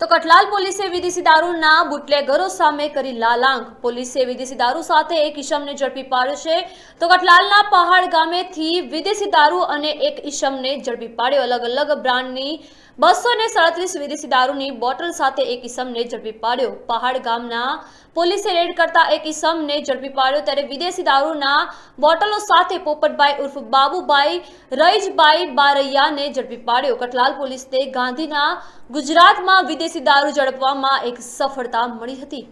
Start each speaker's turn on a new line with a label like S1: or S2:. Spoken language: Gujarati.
S1: તો કટલાલ પોલીસે વિદેશી દારૂના બુટલેગરો સામે કરી લાલાંગ પોલીસે વિદેશી દારૂ સાથે એક ઈશમને ઝડપી પાડ્યો છે તો કટલાલના પહાડ ગામેથી વિદેશી દારૂ અને એક ઈશમને ઝડપી પાડ્યો અલગ અલગ બ્રાન્ડની બસો ને સાડત્રીસ વિદેશી દારૂની બોટલ સાથે એક ઇસમને ઝડપી પાડ્યો પહાડ ગામના પોલીસે રેડ કરતા એક ઇસમને ઝડપી પાડ્યો ત્યારે વિદેશી દારૂના બોટલો સાથે પોપટભાઈ ઉર્ફ બાબુભાઈ રઈજભાઈ બારૈયાને ઝડપી પાડ્યો કટલાલ પોલીસને ગાંધીના ગુજરાતમાં વિદેશી દારૂ ઝડપવામાં એક સફળતા મળી હતી